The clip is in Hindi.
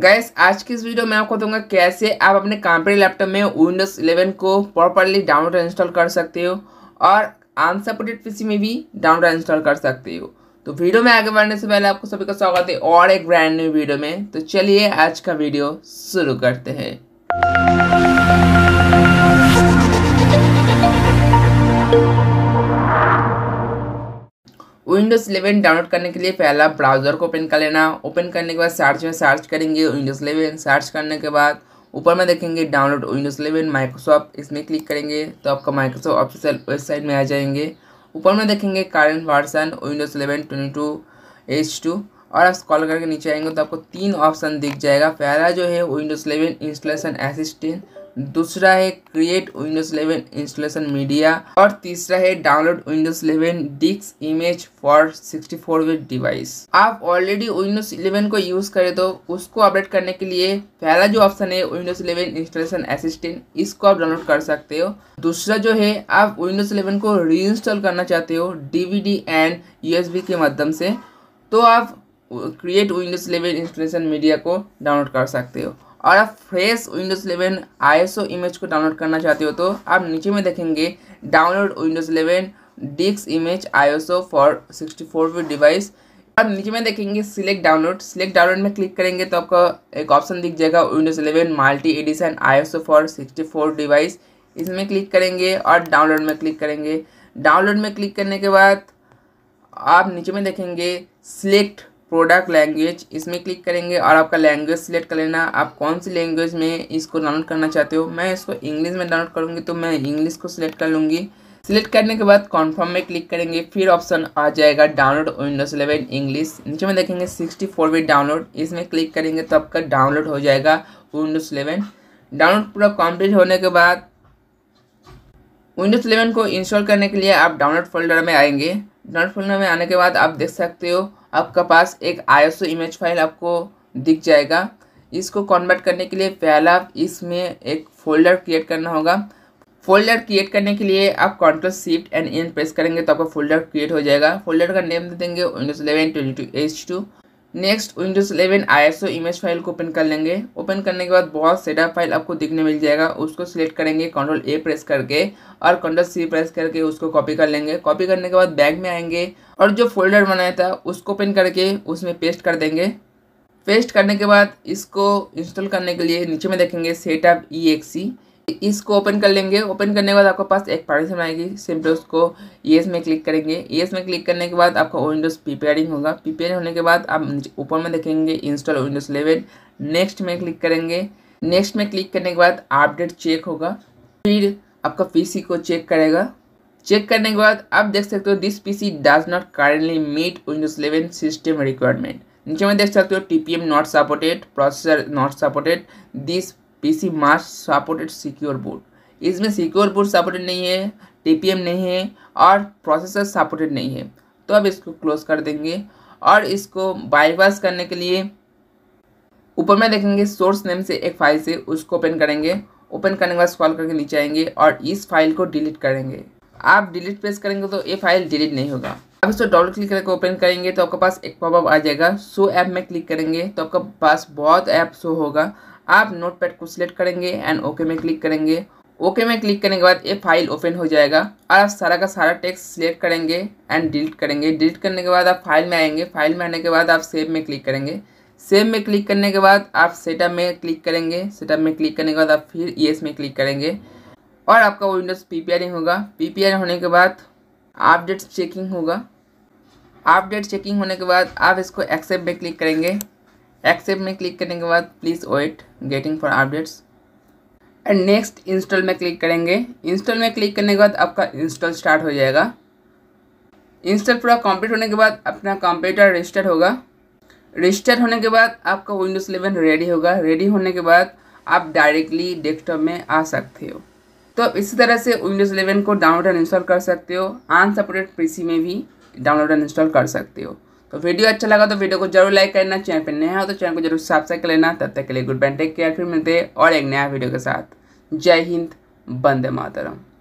गैस आज की इस वीडियो में आपको दूंगा कैसे आप अपने कंपनी लैपटॉप में विंडोज़ 11 को प्रॉपरली डाउनलोड इंस्टॉल कर सकते हो और अनसपोर्टेड पीसी में भी डाउनलोड इंस्टॉल कर सकते हो तो वीडियो में आगे बढ़ने से पहले आपको सभी का स्वागत है और एक ब्रांड न्यू वीडियो में तो चलिए आज का वीडियो शुरू करते हैं विंडोज़ 11 डाउनलोड करने के लिए पहला ब्राउज़र को ओपन कर लेना ओपन करने के बाद सर्च में सर्च करेंगे विंडोज़ 11 सर्च करने के बाद ऊपर में देखेंगे डाउनलोड विंडोज़ 11 माइक्रोसॉफ्ट इसमें क्लिक करेंगे तो आपका माइक्रोसॉफ्ट ऑफिशियल वेबसाइट में आ जाएंगे ऊपर में देखेंगे current version Windows eleven twenty two H two और आप स्कॉल करके नीचे आएंगे तो आपको तीन ऑप्शन दिख जाएगा पहला जो है विंडोज़ इलेवन इंस्टॉलेशन असिस्टेंट दूसरा है क्रिएट विंडोज 11 इंस्टॉलेशन मीडिया और तीसरा है download Windows 11 disk image for 64 four bit device आप ऑलरेडी विंडोज 11 को यूज करें तो उसको अपडेट करने के लिए पहला जो ऑप्शन है विंडोज 11 इंस्टॉलेशन असिस्टेंट इसको आप डाउनलोड कर सकते हो दूसरा जो है आप विंडोज इलेवन को री करना चाहते हो डी एंड यू के माध्यम से तो आप create Windows eleven installation media को डाउनलोड कर सकते हो और आप फ्रेश विंडोज़ 11 आईएसओ इमेज को डाउनलोड करना चाहते हो तो आप नीचे में देखेंगे download Windows 11 disk image ISO for 64 four device आप नीचे में देखेंगे सिलेक्ट डाउनलोड सिलेक्ट डाउनलोड में क्लिक करेंगे तो आपको एक ऑप्शन दिख जाएगा Windows 11 multi edition ISO for four device इसमें क्लिक करेंगे और डाउनलोड में क्लिक करेंगे डाउनलोड में क्लिक करने के बाद आप नीचे में देखेंगे सिलेक्ट प्रोडक्ट लैंग्वेज इसमें क्लिक करेंगे और आपका लैंग्वेज सिलेक्ट कर लेना आप कौन सी लैंग्वेज में इसको डाउनलोड करना चाहते हो मैं इसको इंग्लिश में डाउनलोड करूँगी तो मैं इंग्लिश को सिलेक्ट कर लूँगी सिलेक्ट करने के बाद कॉन्फर्म में क्लिक करेंगे फिर ऑप्शन आ जाएगा डाउनलोड विंडोज इलेवन इंग्लिश नीचे में देखेंगे फोर वी डाउनलोड इसमें क्लिक करेंगे तो आपका डाउनलोड हो जाएगा विंडोज इलेवन डाउनलोड पूरा कंप्लीट होने के बाद विंडोज इलेवन को इंस्टॉल करने के लिए आप डाउनलोड फोल्डर में आएंगे डॉट फोल्डर में आने के बाद आप देख सकते हो आपका पास एक ओ इमेज फाइल आपको दिख जाएगा इसको कन्वर्ट करने के लिए पहला इसमें एक फोल्डर क्रिएट करना होगा फोल्डर क्रिएट करने के लिए आप control shift and N press करेंगे तो आपका फोल्डर क्रिएट हो जाएगा फोल्डर का नेम दे देंगे Windows eleven twenty two H two next Windows 11 ISO image file को ओपन कर लेंगे ओपन करने के बाद बहुत सेटअप फाइल आपको दिखने मिल जाएगा उसको सिलेक्ट करेंगे कंट्रोल ए प्रेस करके और कंट्रोल सी प्रेस करके उसको कॉपी कर लेंगे कॉपी करने के बाद बैग में आएंगे और जो फोल्डर बनाया था उसको ओपन करके उसमें पेस्ट कर देंगे पेस्ट करने के बाद इसको इंस्टॉल करने के लिए नीचे में देखेंगे सेटअप ई इसको ओपन कर लेंगे ओपन करने के बाद आपके पास एक परमिशन आएगी सिंपल उसको येस में क्लिक करेंगे येस में क्लिक करने के बाद आपका विंडोज़ प्रिपेयरिंग होगा प्रिपेयरिंग होने के बाद आप ऊपर में देखेंगे इंस्टॉल विंडोज़ इलेवन नेक्स्ट में क्लिक करेंगे नेक्स्ट में क्लिक करने के बाद अपडेट चेक होगा फिर आपका पी को चेक करेगा चेक करने के बाद आप देख सकते हो this P C does not currently meet Windows eleven system requirement नीचे में देख सकते हो T P M not supported processor not supported this PC must supported secure boot इसमें सिक्योर बोर्ड सपोर्टेड नहीं है टीपीएम नहीं है और प्रोसेसर सपोर्टेड नहीं है तो अब इसको क्लोज कर देंगे और इसको बाईपास करने के लिए ऊपर में देखेंगे सोर्स नेम से एक फाइल से उसको ओपन करेंगे ओपन करने के बाद स्क्रॉल करके नीचे आएंगे और इस फाइल को डिलीट करेंगे आप डिलीट प्रेस करेंगे तो ये फाइल डिलीट नहीं होगा अब इसको डबल क्लिक करके ओपन करेंगे तो आपके पास एक पॉपअप आ जाएगा शो ऐप में क्लिक करेंगे तो आपके पास बहुत ऐप शो होगा आप नोटपैड को सिलेक्ट करेंगे एंड ओके में क्लिक करेंगे ओके में क्लिक करने के बाद ये फाइल ओपन हो जाएगा और आप सारा का सारा टेक्स्ट सिलेक्ट करेंगे एंड डिलीट करेंगे डिलीट करने के बाद आप फाइल में आएंगे फाइल में आने के बाद आप सेव में क्लिक करेंगे सेव में क्लिक करने के बाद आप सेटअप में क्लिक करेंगे सेटअप में क्लिक करने के बाद आप फिर ई में क्लिक करेंगे और आपका विंडोज़ पी होगा पी होने के बाद अपडेट्स चेकिंग होगा अपडेट चेकिंग होने के बाद आप इसको एक्सेप्ट में क्लिक करेंगे एक्सेप्ट में क्लिक करने के बाद please wait getting for updates and next install में क्लिक करेंगे इंस्टॉल में क्लिक करने के बाद आपका इंस्टॉल स्टार्ट हो जाएगा इंस्टॉल पूरा कंप्लीट होने के बाद अपना कंप्यूटर रजिस्टर्ड होगा रजिस्टर्ड होने के बाद आपका विंडोज़ इलेवन रेडी होगा रेडी होने के बाद आप डायरेक्टली डेस्कटॉप में आ सकते हो तो इसी तरह से विंडोज़ इलेवन को डाउनलोड एंड इंस्टॉल कर सकते हो अनसपोर्टेड पीसी में भी डाउनलोड एंड इंस्टॉल कर सकते हो तो वीडियो अच्छा लगा तो वीडियो को जरूर लाइक करना चैनल पर नया हो तो चैनल को जरूर सब्सक्राइब कर लेना तब तक के लिए गुड बाय टेक केयर फिर मिलते हैं और एक नया वीडियो के साथ जय हिंद बंदे मातरम